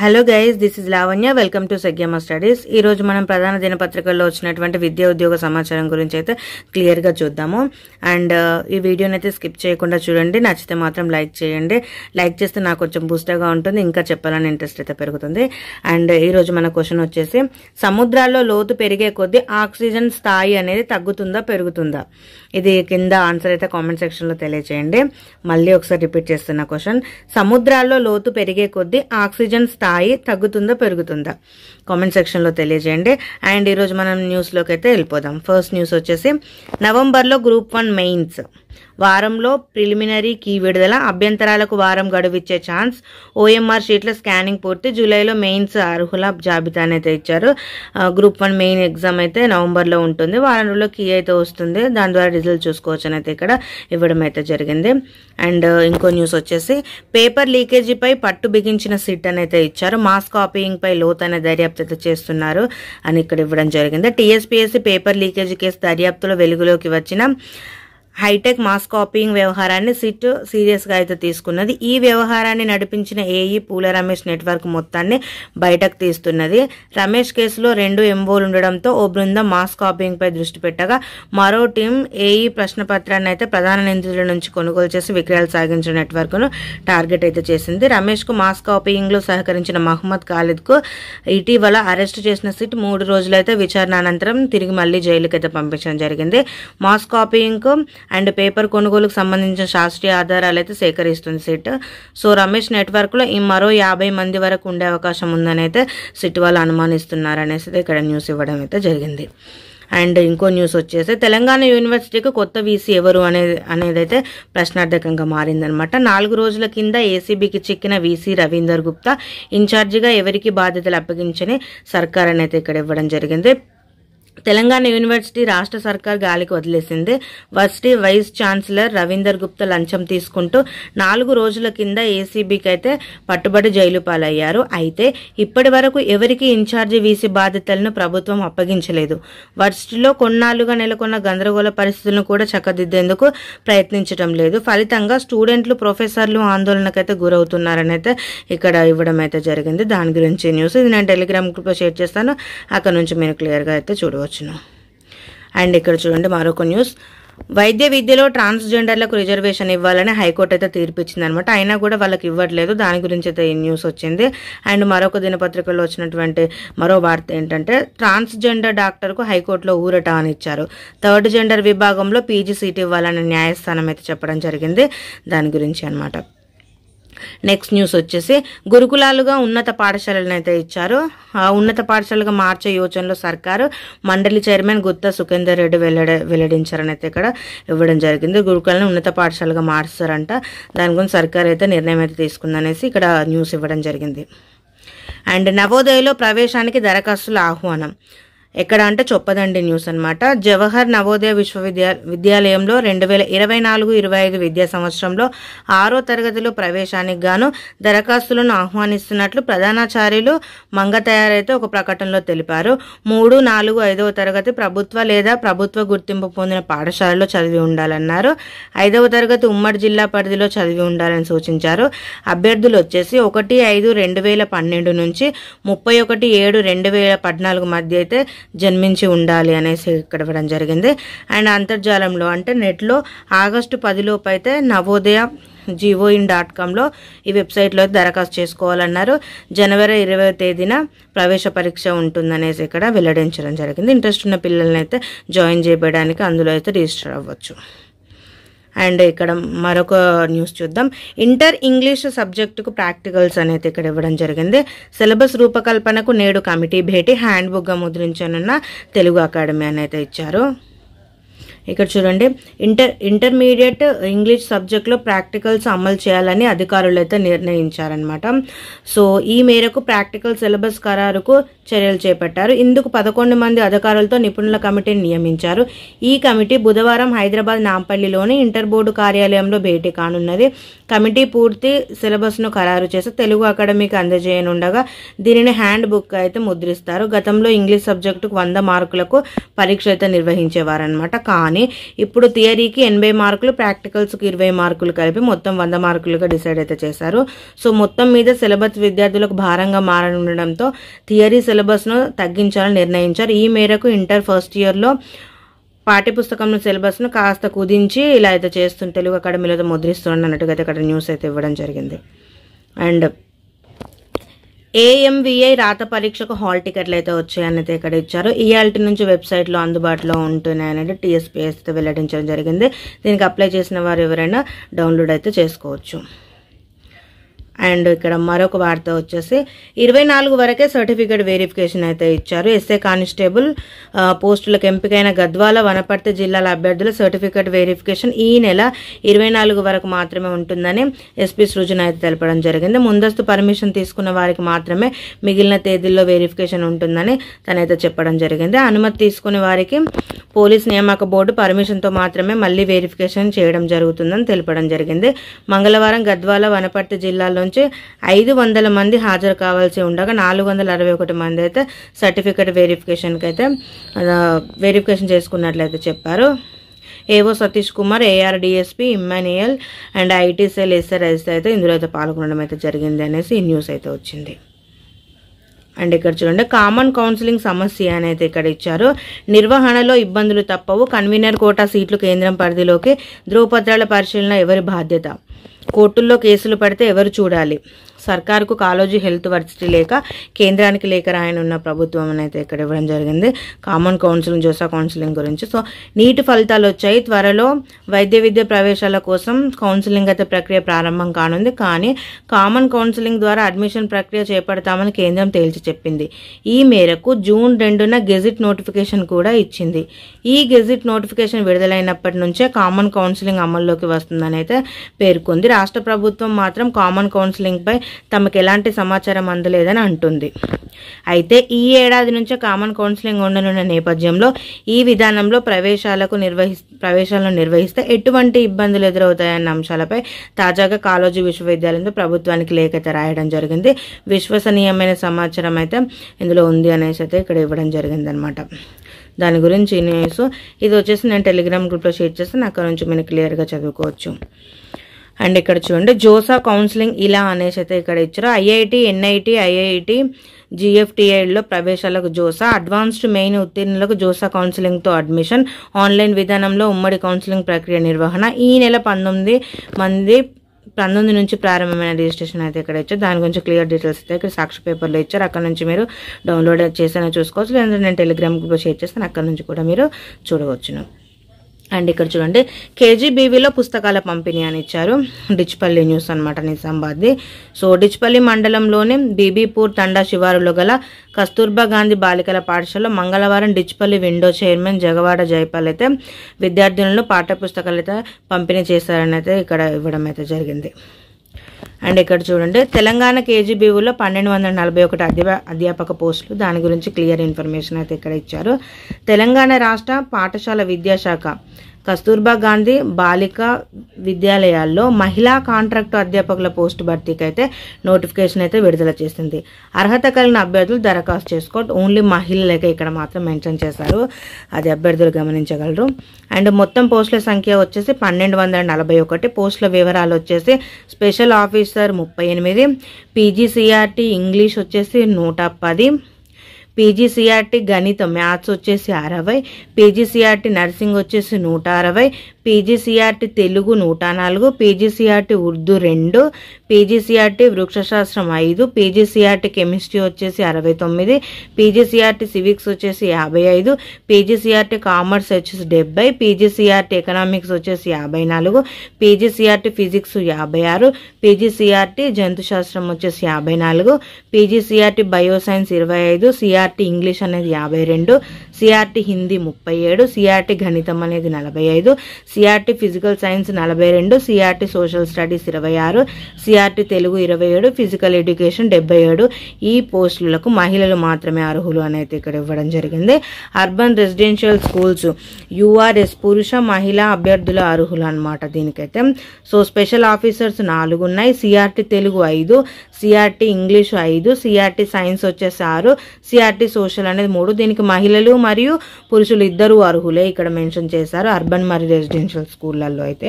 hello guys this is Lavanya welcome to సగ్యమ studies ఈ రోజు మనం ప్రధాన దినపత్రికల్లో వచ్చినటువంటి విద్యా ఉద్యోగ సమాచారం గురించి అయితే క్లియర్గా చూద్దాము అండ్ uh, ఈ వీడియోని అయితే స్కిప్ చేయకుండా చూడండి నచ్చితే మాత్రం లైక్ చేయండి లైక్ చేస్తే నాకు కొంచెం బూస్టర్గా ఉంటుంది ఇంకా చెప్పాలని ఇంట్రెస్ట్ అయితే పెరుగుతుంది అండ్ uh, ఈ రోజు మన క్వశ్చన్ వచ్చేసి సముద్రాల్లో లోతు పెరిగే కొద్దీ ఆక్సిజన్ స్థాయి అనేది తగ్గుతుందా పెరుగుతుందా ఇది కింద ఆన్సర్ అయితే కామెంట్ సెక్షన్లో తెలియచేయండి మళ్ళీ ఒకసారి రిపీట్ చేస్తున్న క్వశ్చన్ సముద్రాల్లో లోతు పెరిగే కొద్దీ ఆక్సిజన్ స్థాయి స్థాయి తగ్గుతుందా పెరుగుతుందా కామెంట్ సెక్షన్లో తెలియజేయండి అండ్ ఈరోజు మనం న్యూస్లోకి అయితే వెళ్ళిపోదాం ఫస్ట్ న్యూస్ వచ్చేసి నవంబర్లో గ్రూప్ వన్ మెయిన్స్ వారంలో ప్రిలిమినరీ కీ విడుదల అభ్యంతరాలకు వారం గడువిచ్చే ఛాన్స్ ఓఎంఆర్ షీట్ల స్కానింగ్ పూర్తి జూలైలో మెయిన్స్ అర్హుల జాబితా అయితే ఇచ్చారు గ్రూప్ వన్ మెయిన్ ఎగ్జామ్ అయితే నవంబర్లో ఉంటుంది వారం రోజుల్లో కీ అయితే వస్తుంది దాని ద్వారా రిజల్ట్ చూసుకోవచ్చు అయితే ఇక్కడ ఇవ్వడం అయితే జరిగింది అండ్ ఇంకో న్యూస్ వచ్చేసి పేపర్ లీకేజీపై పట్టు బిగించిన సిట్ అనేది ఇచ్చారు మాస్ కాపీయింగ్ పై లోతైన దర్యాప్తు అయితే చేస్తున్నారు అని ఇక్కడ ఇవ్వడం జరిగింది టీఎస్పీఎస్సీ పేపర్ లీకేజీ కేసు దర్యాప్తులో వెలుగులోకి వచ్చిన హైటెక్ మాస్ కాపీయింగ్ వ్యవహారాన్ని సిట్ సీరియస్గా అయితే తీసుకున్నది ఈ వ్యవహారాన్ని నడిపించిన ఏఈ పూల రమేష్ నెట్వర్క్ మొత్తాన్ని బయటకు తీస్తున్నది రమేష్ కేసులో రెండు ఎంబోలు ఉండడంతో ఓ బృందం మాస్ పై దృష్టి పెట్టగా మరో టీం ఏఈ ప్రశ్నపత్రాన్ని అయితే ప్రధాన నిందితుల నుంచి కొనుగోలు చేసి విక్రయాలు సాగించిన నెట్వర్క్ను టార్గెట్ అయితే చేసింది రమేష్కు మాస్ లో సహకరించిన మహమ్మద్ ఖాలిద్కు ఇటీవల అరెస్ట్ చేసిన సిట్ మూడు రోజులైతే విచారణ అనంతరం తిరిగి మళ్ళీ జైలుకైతే పంపించడం జరిగింది మాస్ కు అండ్ పేపర్ కొనుగోలుకు సంబంధించిన శాస్త్రీయ ఆధారాలు అయితే సేకరిస్తుంది సిట్ సో రమేష్ నెట్వర్క్లో ఈ మరో యాభై మంది వరకు ఉండే అవకాశం ఉందని అయితే సిట్ వాళ్ళు అనుమానిస్తున్నారు అనేసి ఇక్కడ న్యూస్ ఇవ్వడం అయితే జరిగింది అండ్ ఇంకో న్యూస్ వచ్చేసి తెలంగాణ యూనివర్సిటీకి కొత్త వీసీ ఎవరు అనేది అయితే ప్రశ్నార్థకంగా మారిందనమాట నాలుగు రోజుల కింద ఏసీబీకి చిక్కిన వీసీ రవీందర్ గుప్తా ఇన్ఛార్జిగా ఎవరికి బాధ్యతలు అప్పగించని సర్కార్ అనేది ఇక్కడ ఇవ్వడం జరిగింది తెలంగాణ యూనివర్సిటీ రాష్ట్ర సర్కార్ గాలికి వదిలేసింది varsity vice chancellor Ravinder Gupta లంచం తీసుకుంటూ నాలుగు రోజుల కింద ఏసీబీకి అయితే పట్టుబడి జైలు పాలయ్యారు అయితే ఇప్పటి వరకు ఎవరికి ఇన్ఛార్జి వీసీ బాధ్యతలను ప్రభుత్వం అప్పగించలేదు వర్సిటీలో కొన్నాళ్లుగా నెలకొన్న గందరగోళ పరిస్థితులను కూడా చక్కదిద్దేందుకు ప్రయత్నించడం లేదు ఫలితంగా స్టూడెంట్లు ప్రొఫెసర్లు ఆందోళనకైతే గురవుతున్నారని అయితే ఇక్కడ ఇవ్వడం అయితే జరిగింది దాని గురించి న్యూస్ ఇది నేను టెలిగ్రామ్ గ్రూప్లో షేర్ చేస్తాను అక్కడ నుంచి మీరు క్లియర్గా అయితే చూడవచ్చు చేసుకోవచ్చును అండ్ ఇక్కడ చూడండి మరొక న్యూస్ వైద్య విద్యలో ట్రాన్స్జెండర్లకు రిజర్వేషన్ ఇవ్వాలని హైకోర్టు అయితే అనమాట అయినా కూడా వాళ్ళకి ఇవ్వట్లేదు దాని గురించి అయితే ఈ న్యూస్ వచ్చింది అండ్ మరొక దినపత్రికల్లో వచ్చినటువంటి మరో వార్త ఏంటంటే ట్రాన్స్జెండర్ డాక్టర్కు హైకోర్టులో ఊరట అని ఇచ్చారు థర్డ్ జెండర్ విభాగంలో పీజీ సీట్ ఇవ్వాలని న్యాయస్థానం అయితే చెప్పడం జరిగింది దాని గురించి అనమాట నెక్స్ట్ న్యూస్ వచ్చేసి గురుకులాలుగా ఉన్నత పాఠశాలలను అయితే ఇచ్చారు ఉన్నత పాఠశాలగా మార్చే యోచనలో సర్కారు మండలి చైర్మన్ గుత్తా సుఖేందర్ రెడ్డి వెల్లడ వెల్లడించారని అయితే ఇక్కడ ఇవ్వడం జరిగింది గురుకులను ఉన్నత పాఠశాలగా మార్చారంట దాని గురించి సర్కార్ అయితే నిర్ణయం అయితే తీసుకుందనేసి ఇక్కడ న్యూస్ ఇవ్వడం జరిగింది అండ్ నవోదయలో ప్రవేశానికి దరఖాస్తుల ఆహ్వానం ఎక్కడ అంటే చొప్పదండి న్యూస్ అనమాట జవహర్ నవోదయ విశ్వవిద్యా విద్యాలయంలో రెండు వేల ఇరవై నాలుగు ఇరవై ఐదు విద్యా సంవత్సరంలో ఆరో తరగతిలో ప్రవేశానికి గాను దరఖాస్తులను ఆహ్వానిస్తున్నట్లు ప్రధానాచార్యులు మంగ తయారైతే ఒక ప్రకటనలో తెలిపారు మూడు నాలుగు ఐదవ తరగతి ప్రభుత్వ లేదా ప్రభుత్వ గుర్తింపు పొందిన పాఠశాలలో చదివి ఉండాలన్నారు ఐదవ తరగతి ఉమ్మడి జిల్లా పరిధిలో చదివి ఉండాలని సూచించారు అభ్యర్థులు వచ్చేసి ఒకటి ఐదు రెండు వేల పన్నెండు నుంచి ముప్పై ఒకటి ఏడు రెండు వేల పద్నాలుగు మధ్య అయితే జన్మించి ఉండాలి అనేసి ఇక్కడ ఇవ్వడం జరిగింది అండ్ అంతర్జాలంలో అంటే నెట్లో ఆగస్టు పదిలోపు అయితే నవోదయ ఇన్ డాట్ కామ్లో ఈ వెబ్సైట్లో దరఖాస్తు చేసుకోవాలన్నారు జనవరి ఇరవై తేదీన ప్రవేశ పరీక్ష ఉంటుందనేసి ఇక్కడ వెల్లడించడం జరిగింది ఇంట్రెస్ట్ ఉన్న పిల్లల్ని అయితే జాయిన్ చేయడానికి అందులో అయితే రిజిస్టర్ అవ్వచ్చు అండ్ ఇక్కడ మరొక న్యూస్ చూద్దాం ఇంటర్ ఇంగ్లీష్ సబ్జెక్టుకు ప్రాక్టికల్స్ అనేది ఇక్కడ ఇవ్వడం జరిగింది సిలబస్ రూపకల్పనకు నేడు కమిటీ భేటీ హ్యాండ్ బుక్గా ముద్రించనున్న తెలుగు అకాడమీ అనేది ఇచ్చారు ఇక్కడ చూడండి ఇంటర్ ఇంటర్మీడియట్ ఇంగ్లీష్ సబ్జెక్ట్లో ప్రాక్టికల్స్ అమలు చేయాలని అధికారులు అయితే నిర్ణయించారనమాట సో ఈ మేరకు ప్రాక్టికల్ సిలబస్ ఖరారుకు చర్యలు చేపట్టారు ఇందుకు పదకొండు మంది అధికారులతో నిపుణుల కమిటీని నియమించారు ఈ కమిటీ బుధవారం హైదరాబాద్ నాంపల్లిలోని ఇంటర్ బోర్డు కార్యాలయంలో భేటీ కానున్నది కమిటీ పూర్తి సిలబస్ను ఖరారు చేసి తెలుగు అకాడమీకి అందజేయనుండగా దీనిని హ్యాండ్ బుక్ అయితే ముద్రిస్తారు గతంలో ఇంగ్లీష్ సబ్జెక్టుకు వంద మార్కులకు పరీక్ష అయితే నిర్వహించేవారనమాట కానీ తీసుకొని ఇప్పుడు థియరీకి ఎనభై మార్కులు ప్రాక్టికల్స్కి ఇరవై మార్కులు కలిపి మొత్తం వంద మార్కులుగా డిసైడ్ అయితే చేశారు సో మొత్తం మీద సిలబస్ విద్యార్థులకు భారంగా మారడంతో థియరీ సిలబస్ను తగ్గించాలని నిర్ణయించారు ఈ మేరకు ఇంటర్ ఫస్ట్ ఇయర్లో పాఠ్యపుస్తకంలో సిలబస్ను కాస్త కుదించి ఇలా అయితే చేస్తుంది తెలుగు అకాడమీలో ముద్రిస్తున్నాను అన్నట్టుగా అయితే న్యూస్ అయితే ఇవ్వడం జరిగింది అండ్ ఏఎంవిఐ రాత పరీక్షకు హాల్ టికెట్లు అయితే వచ్చాయన్నది ఇక్కడ ఇచ్చారు ఈఎల్టీ నుంచి వెబ్సైట్లో అందుబాటులో ఉంటున్నాయనేది టీఎస్పీఎస్తో వెల్లడించడం జరిగింది దీనికి అప్లై చేసిన వారు ఎవరైనా డౌన్లోడ్ అయితే చేసుకోవచ్చు అండ్ ఇక్కడ మరొక వార్త వచ్చేసి ఇరవై నాలుగు వరకే సర్టిఫికేట్ వెరిఫికేషన్ అయితే ఇచ్చారు ఎస్ఏ కానిస్టేబుల్ పోస్టులకు ఎంపికైన గద్వాల వనపర్తి జిల్లాల అభ్యర్థుల సర్టిఫికేట్ వెరిఫికేషన్ ఈ నెల ఇరవై నాలుగు వరకు మాత్రమే ఉంటుందని ఎస్పీ సృజన అయితే తెలపడం జరిగింది ముందస్తు పర్మిషన్ తీసుకున్న వారికి మాత్రమే మిగిలిన తేదీల్లో వెరిఫికేషన్ ఉంటుందని తనైతే చెప్పడం జరిగింది అనుమతి తీసుకునే వారికి పోలీస్ నియామక బోర్డు పర్మిషన్తో మాత్రమే మళ్ళీ వెరిఫికేషన్ చేయడం జరుగుతుందని తెలపడం జరిగింది మంగళవారం గద్వాల వనపర్తి జిల్లాలో నుంచి ఐదు వందల మంది హాజరు కావాల్సి ఉండగా నాలుగు వందల అరవై ఒకటి మంది అయితే సర్టిఫికేట్ వెరిఫికేషన్కి అయితే వెరిఫికేషన్ చేసుకున్నట్లయితే చెప్పారు AO Satish Kumar AR DSP Immanuel and IT cell SRS అయితే ఇందులో అయితే పాల్గొనడం అయితే జరిగింది అనేసి ఈ న్యూస్ అయితే వచ్చింది అండ్ ఇక్కడ చూడండి కామన్ కౌన్సిలింగ్ సమస్య అని అయితే ఇక్కడ ఇచ్చారు నిర్వహణలో ఇబ్బందులు తప్పవు కన్వీనర్ కోటా సీట్లు కేంద్రం పరిధిలోకి ధృవపత్రాల పరిశీలన ఎవరి బాధ్యత కోర్టుల్లో కేసులు పడితే ఎవరు చూడాలి సర్కారుకు కాలోజీ హెల్త్ వర్సిటీ లేక కేంద్రానికి లేక రాయనున్న ప్రభుత్వం అనేది ఇక్కడ ఇవ్వడం జరిగింది కామన్ కౌన్సిలింగ్ జోసా కౌన్సిలింగ్ గురించి సో నీటి ఫలితాలు వచ్చాయి త్వరలో వైద్య విద్య ప్రవేశాల కోసం కౌన్సిలింగ్ అయితే ప్రక్రియ ప్రారంభం కానుంది కానీ కామన్ కౌన్సిలింగ్ ద్వారా అడ్మిషన్ ప్రక్రియ చేపడతామని కేంద్రం తేల్చి చెప్పింది ఈ మేరకు జూన్ రెండున గెజిట్ నోటిఫికేషన్ కూడా ఇచ్చింది ఈ గెజిట్ నోటిఫికేషన్ విడుదలైనప్పటి నుంచే కామన్ కౌన్సిలింగ్ అమల్లోకి వస్తుందని అయితే పేర్కొంది రాష్ట్ర ప్రభుత్వం మాత్రం కామన్ కౌన్సిలింగ్పై తమకు ఎలాంటి సమాచారం అందలేదని అంటుంది అయితే ఈ ఏడాది నుంచే కామన్ కౌన్సిలింగ్ ఉండనున్న నేపథ్యంలో ఈ విధానంలో ప్రవేశాలకు నిర్వహి ప్రవేశాలను నిర్వహిస్తే ఎటువంటి ఇబ్బందులు ఎదురవుతాయన్న అంశాలపై తాజాగా కాలోజీ విశ్వవిద్యాలయంలో ప్రభుత్వానికి లేఖ అయితే రాయడం జరిగింది విశ్వసనీయమైన సమాచారం అయితే ఇందులో ఉంది అనేసి అయితే ఇక్కడ ఇవ్వడం జరిగింది అనమాట దాని గురించి న్యూస్ ఇది వచ్చేసి నేను టెలిగ్రామ్ గ్రూప్లో షేర్ చేస్తే నాకు నుంచి మీరు క్లియర్గా చదువుకోవచ్చు అండ్ ఇక్కడ చూడండి జోసా కౌన్సిలింగ్ ఇలా అనేసి అయితే ఇక్కడ ఇచ్చారు ఐఐటి ఎన్ఐటి ఐఐటి జిఎఫ్టిఐలో ప్రవేశాలకు జోసా అడ్వాన్స్డ్ మెయిన్ ఉత్తీర్ణులకు జోసా కౌన్సిలింగ్తో అడ్మిషన్ ఆన్లైన్ విధానంలో ఉమ్మడి కౌన్సిలింగ్ ప్రక్రియ నిర్వహణ ఈ నెల పంతొమ్మిది మంది పంతొమ్మిది నుంచి ప్రారంభమైన రిజిస్ట్రేషన్ అయితే ఇక్కడ ఇచ్చారు దాని గురించి క్లియర్ డీటెయిల్స్ అయితే ఇక్కడ సాక్షి పేపర్లో ఇచ్చారు అక్కడ నుంచి మీరు డౌన్లోడ్ చేసినా చూసుకోవచ్చు లేదంటే నేను టెలిగ్రామ్ షేర్ చేస్తాను అక్కడ నుంచి కూడా మీరు చూడవచ్చును అండ్ ఇక్కడ చూడండి కేజీబీవీలో పుస్తకాల పంపిణీ అని ఇచ్చారు డిచ్పల్లి న్యూస్ అనమాట నిజామాబాద్ది సో డిచ్పల్లి మండలంలోని బీబీపూర్ తండా శివారులో గల కస్తూర్బా గాంధీ బాలికల పాఠశాలలో మంగళవారం డిచ్పల్లి విండో చైర్మన్ జగవాడ జయపాల్ అయితే విద్యార్థులను పాఠ్యపుస్తకాలు అయితే పంపిణీ చేశారని అయితే ఇక్కడ ఇవ్వడం అయితే జరిగింది అండ్ ఇక్కడ చూడండి తెలంగాణ కేజీబీవీలో పన్నెండు వందల నలభై ఒకటి అధ్యా అధ్యాపక పోస్టులు దాని గురించి క్లియర్ ఇన్ఫర్మేషన్ అయితే ఇక్కడ ఇచ్చారు తెలంగాణ రాష్ట్ర పాఠశాల విద్యాశాఖ కస్తూర్బా గాంధీ బాలిక విద్యాలయాల్లో మహిళా కాంట్రాక్టు అధ్యాపకుల పోస్టు భర్తీకి అయితే నోటిఫికేషన్ అయితే విడుదల చేసింది అర్హత కలిగిన అభ్యర్థులు దరఖాస్తు చేసుకోవడం ఓన్లీ మహిళలకే ఇక్కడ మాత్రం మెన్షన్ చేశారు అది అభ్యర్థులు గమనించగలరు అండ్ మొత్తం పోస్టుల సంఖ్య వచ్చేసి పన్నెండు నలభై ఒకటి పోస్టుల వివరాలు వచ్చేసి స్పెషల్ ఆఫీసర్ ముప్పై ఎనిమిది పీజీసీఆర్టీ ఇంగ్లీష్ వచ్చేసి నూట పది పీజీసీఆర్టీ గణితం మ్యాథ్స్ వచ్చేసి అరవై పీజీసీఆర్టీ నర్సింగ్ వచ్చేసి నూట అరవై పీజీసీఆర్టీ తెలుగు నూట నాలుగు పీజీసీఆర్టీ ఉర్దూ రెండు పీజీసీఆర్టీ వృక్షశాస్త్రం ఐదు పీజీసీఆర్టీ కెమిస్ట్రీ వచ్చేసి అరవై తొమ్మిది పీజీసీఆర్టీ సివిక్స్ వచ్చేసి యాభై ఐదు పీజీసీఆర్టీ కామర్స్ వచ్చేసి డెబ్బై పీజీసీఆర్టీ ఎకనామిక్స్ వచ్చేసి యాభై నాలుగు పీజీసీఆర్టీ ఫిజిక్స్ యాభై ఆరు పీజీసీఆర్టీ జంతుశాస్త్రం వచ్చేసి యాభై నాలుగు పీజీసీఆర్టీ బయోసైన్స్ ఇరవై ఐదు సిఆర్టీ ఇంగ్లీష్ అనేది యాభై రెండు సిఆర్టి హిందీ ముప్పై ఏడు సిఆర్టీ గణితం అనేది నలభై ఐదు సిఆర్టీ ఫిజికల్ సైన్స్ నలభై రెండు సిఆర్టీ సోషల్ స్టడీస్ ఇరవై ఆరు సిఆర్టీ తెలుగు ఇరవై ఏడు ఫిజికల్ ఎడ్యుకేషన్ డెబ్బై ఏడు ఈ పోస్టులకు మహిళలు మాత్రమే అర్హులు అనేది ఇక్కడ ఇవ్వడం జరిగింది అర్బన్ రెసిడెన్షియల్ స్కూల్స్ యూఆర్ఎస్ పురుష మహిళా అభ్యర్థుల అర్హులు అనమాట దీనికైతే సో స్పెషల్ ఆఫీసర్స్ నాలుగు ఉన్నాయి సిఆర్టీ తెలుగు ఐదు సిఆర్టీ ఇంగ్లీష్ ఐదు సిఆర్టీ సైన్స్ వచ్చేసి ఆరు సిఆర్టీ సోషల్ అనేది మూడు దీనికి మహిళలు మరియు పురుషులు ఇద్దరు అర్హులే ఇక్కడ మెన్షన్ చేశారు అర్బన్ మరియు రెసిడెన్షియల్ స్కూళ్ళల్లో అయితే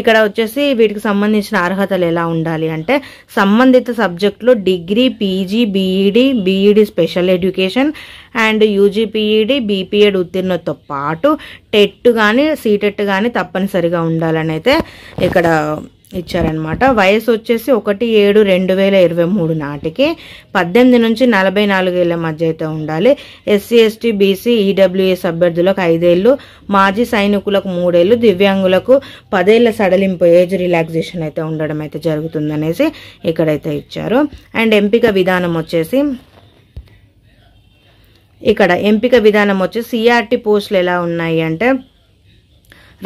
ఇక్కడ వచ్చేసి వీటికి సంబంధించిన అర్హతలు ఎలా ఉండాలి అంటే సంబంధిత సబ్జెక్టులో degree PG BEd BEd special education and UG PEd BPEd ఉత్తీర్ణతో పాటు టెట్ కానీ సీటెట్ కానీ తప్పనిసరిగా ఉండాలని అయితే ఇక్కడ ఇచ్చారనమాట వయసు వచ్చేసి ఒకటి ఏడు రెండు వేల ఇరవై మూడు నాటికి పద్దెనిమిది నుంచి నలభై నాలుగేళ్ల మధ్య అయితే ఉండాలి ఎస్సీ ఎస్టీ బీసీ ఈడబ్ల్యూఎస్ అభ్యర్థులకు ఐదేళ్ళు మాజీ సైనికులకు మూడేళ్ళు దివ్యాంగులకు పదేళ్ల సడలింపు ఏజ్ రిలాక్సేషన్ అయితే ఉండడం అయితే జరుగుతుందనేసి ఇక్కడైతే ఇచ్చారు అండ్ ఎంపిక విధానం వచ్చేసి ఇక్కడ ఎంపిక విధానం వచ్చి సిఆర్టీ పోస్టులు ఎలా ఉన్నాయి అంటే